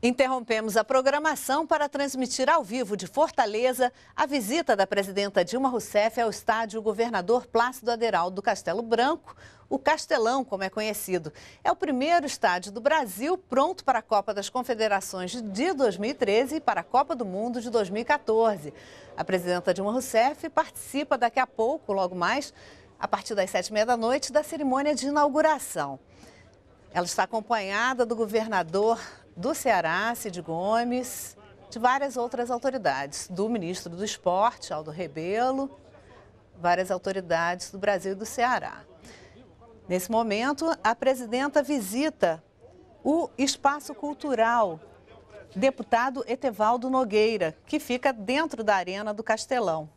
Interrompemos a programação para transmitir ao vivo de Fortaleza a visita da presidenta Dilma Rousseff ao estádio Governador Plácido Aderaldo do Castelo Branco, o Castelão, como é conhecido. É o primeiro estádio do Brasil pronto para a Copa das Confederações de 2013 e para a Copa do Mundo de 2014. A presidenta Dilma Rousseff participa daqui a pouco, logo mais, a partir das sete e meia da noite, da cerimônia de inauguração. Ela está acompanhada do governador do Ceará, Cid Gomes, de várias outras autoridades, do ministro do Esporte, Aldo Rebelo, várias autoridades do Brasil e do Ceará. Nesse momento, a presidenta visita o espaço cultural deputado Etevaldo Nogueira, que fica dentro da Arena do Castelão.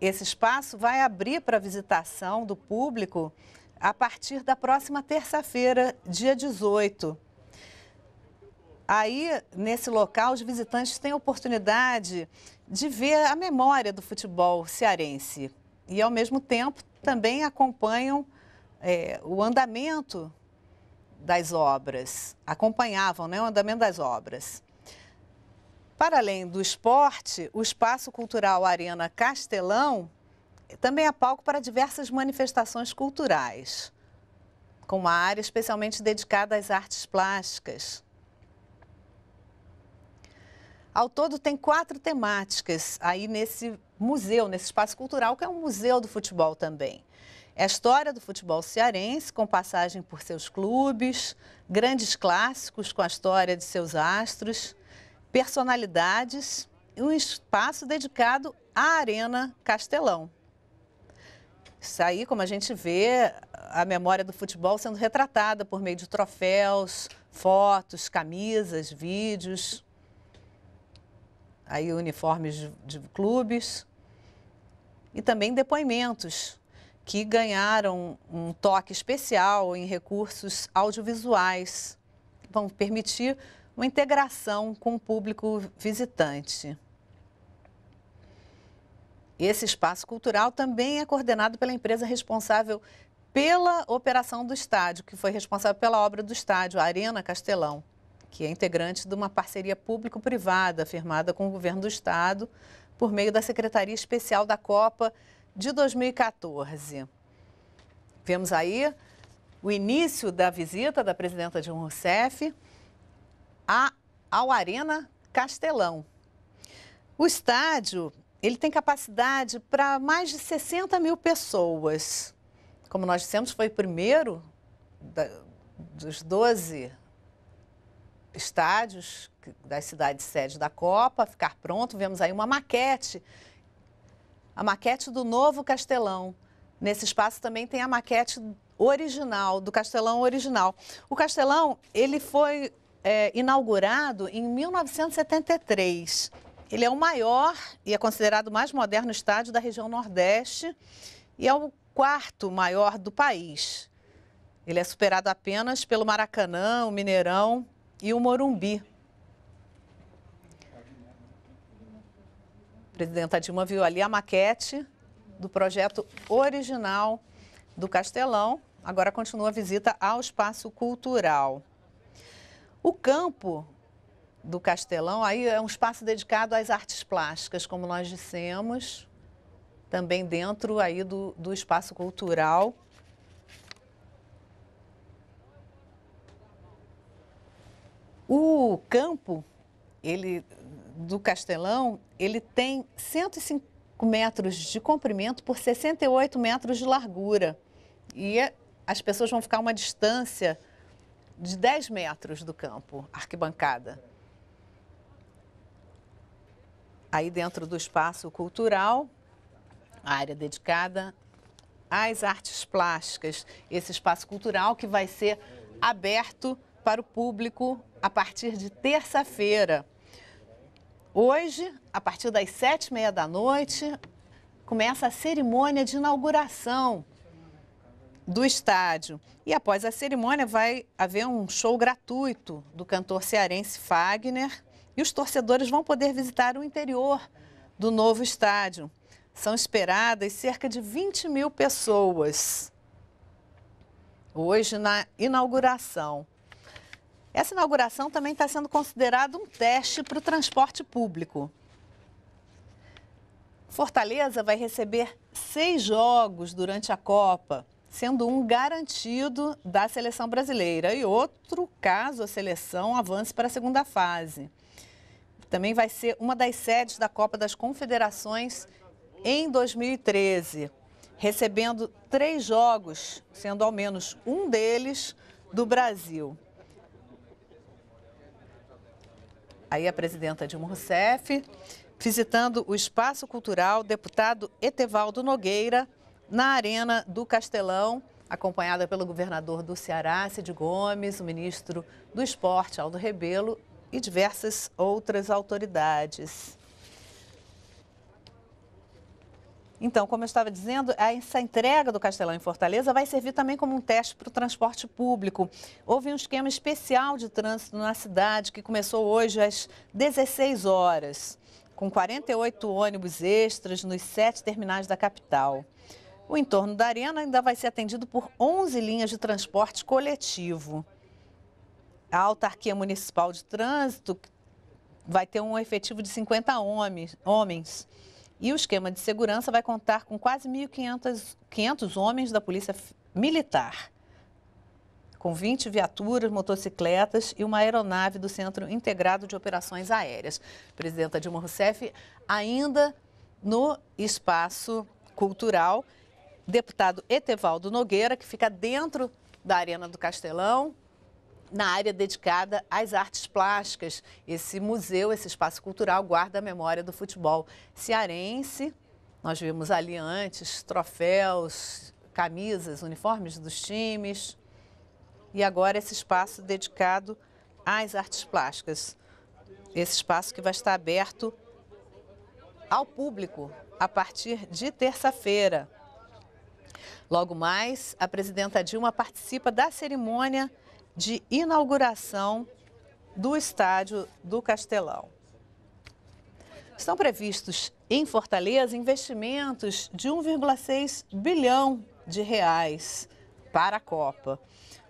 Esse espaço vai abrir para visitação do público a partir da próxima terça-feira, dia 18. Aí, nesse local, os visitantes têm a oportunidade de ver a memória do futebol cearense e, ao mesmo tempo, também acompanham é, o andamento das obras, acompanhavam né, o andamento das obras. Para além do esporte, o Espaço Cultural Arena Castelão também é palco para diversas manifestações culturais, com uma área especialmente dedicada às artes plásticas. Ao todo, tem quatro temáticas aí nesse museu, nesse espaço cultural, que é um museu do futebol também. É a história do futebol cearense, com passagem por seus clubes, grandes clássicos com a história de seus astros, personalidades e um espaço dedicado à Arena Castelão. Isso aí, como a gente vê, a memória do futebol sendo retratada por meio de troféus, fotos, camisas, vídeos, aí uniformes de, de clubes e também depoimentos que ganharam um toque especial em recursos audiovisuais, vão permitir uma integração com o público visitante. Esse espaço cultural também é coordenado pela empresa responsável pela operação do estádio, que foi responsável pela obra do estádio, a Arena Castelão, que é integrante de uma parceria público-privada firmada com o governo do estado por meio da Secretaria Especial da Copa de 2014. Vemos aí o início da visita da presidenta Dilma Rousseff à, ao Arena Castelão. O estádio ele tem capacidade para mais de 60 mil pessoas. Como nós dissemos, foi o primeiro da, dos 12 estádios das cidades sede da Copa ficar pronto. Vemos aí uma maquete, a maquete do novo Castelão. Nesse espaço também tem a maquete original, do Castelão original. O Castelão, ele foi é, inaugurado em 1973. Ele é o maior e é considerado o mais moderno estádio da região Nordeste e é o quarto maior do país. Ele é superado apenas pelo Maracanã, o Mineirão e o Morumbi. presidenta Dilma viu ali a maquete do projeto original do Castelão. Agora continua a visita ao espaço cultural. O campo do Castelão. Aí é um espaço dedicado às artes plásticas, como nós dissemos, também dentro aí do, do espaço cultural. O campo ele, do Castelão, ele tem 105 metros de comprimento por 68 metros de largura. E é, as pessoas vão ficar uma distância de 10 metros do campo, arquibancada aí dentro do espaço cultural, a área dedicada às artes plásticas. Esse espaço cultural que vai ser aberto para o público a partir de terça-feira. Hoje, a partir das sete e meia da noite, começa a cerimônia de inauguração do estádio. E após a cerimônia vai haver um show gratuito do cantor cearense Fagner, e os torcedores vão poder visitar o interior do novo estádio. São esperadas cerca de 20 mil pessoas hoje na inauguração. Essa inauguração também está sendo considerada um teste para o transporte público. Fortaleza vai receber seis jogos durante a Copa, sendo um garantido da seleção brasileira e outro caso a seleção avance para a segunda fase também vai ser uma das sedes da Copa das Confederações em 2013, recebendo três jogos, sendo ao menos um deles do Brasil. Aí a presidenta Dilma Rousseff, visitando o Espaço Cultural, deputado Etevaldo Nogueira, na Arena do Castelão, acompanhada pelo governador do Ceará, Cid Gomes, o ministro do Esporte, Aldo Rebelo, e diversas outras autoridades. Então, como eu estava dizendo, essa entrega do Castelão em Fortaleza vai servir também como um teste para o transporte público. Houve um esquema especial de trânsito na cidade que começou hoje às 16 horas, com 48 ônibus extras nos sete terminais da capital. O entorno da arena ainda vai ser atendido por 11 linhas de transporte coletivo a Autarquia Municipal de Trânsito vai ter um efetivo de 50 homens. E o esquema de segurança vai contar com quase 1.500 homens da Polícia Militar, com 20 viaturas, motocicletas e uma aeronave do Centro Integrado de Operações Aéreas. Presidenta Dilma Rousseff, ainda no espaço cultural, deputado Etevaldo Nogueira, que fica dentro da Arena do Castelão, na área dedicada às artes plásticas. Esse museu, esse espaço cultural, guarda a memória do futebol cearense. Nós vimos ali antes troféus, camisas, uniformes dos times. E agora esse espaço dedicado às artes plásticas. Esse espaço que vai estar aberto ao público a partir de terça-feira. Logo mais, a presidenta Dilma participa da cerimônia de inauguração do estádio do Castelão. Estão previstos em Fortaleza investimentos de 1,6 bilhão de reais para a Copa.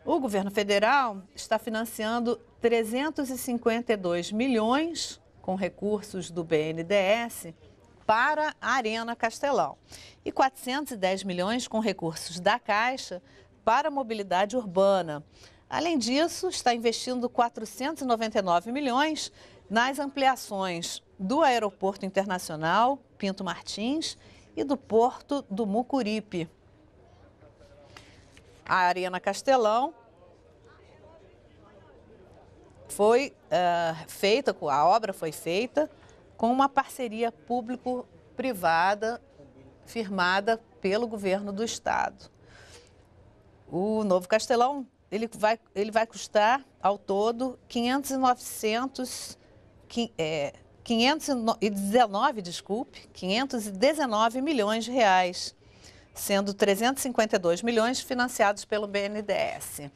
O governo federal está financiando 352 milhões com recursos do BNDES para a Arena Castelão e 410 milhões com recursos da Caixa para a mobilidade urbana. Além disso, está investindo 499 milhões nas ampliações do Aeroporto Internacional Pinto Martins e do Porto do Mucuripe. A Arena Castelão foi uh, feita, a obra foi feita com uma parceria público-privada firmada pelo governo do estado. O novo Castelão ele vai, ele vai custar ao todo 5,900, é, 519, desculpe, 519 milhões de reais, sendo 352 milhões financiados pelo BNDES.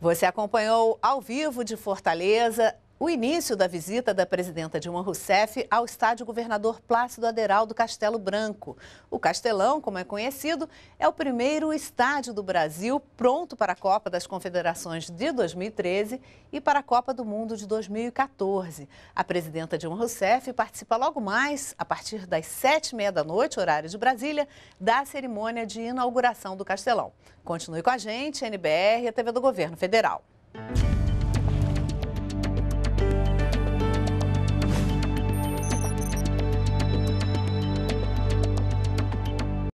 Você acompanhou ao vivo de Fortaleza o início da visita da presidenta Dilma Rousseff ao estádio Governador Plácido Aderal do Castelo Branco. O Castelão, como é conhecido, é o primeiro estádio do Brasil pronto para a Copa das Confederações de 2013 e para a Copa do Mundo de 2014. A presidenta Dilma Rousseff participa logo mais, a partir das sete e meia da noite, horário de Brasília, da cerimônia de inauguração do Castelão. Continue com a gente, NBR e a TV do Governo Federal.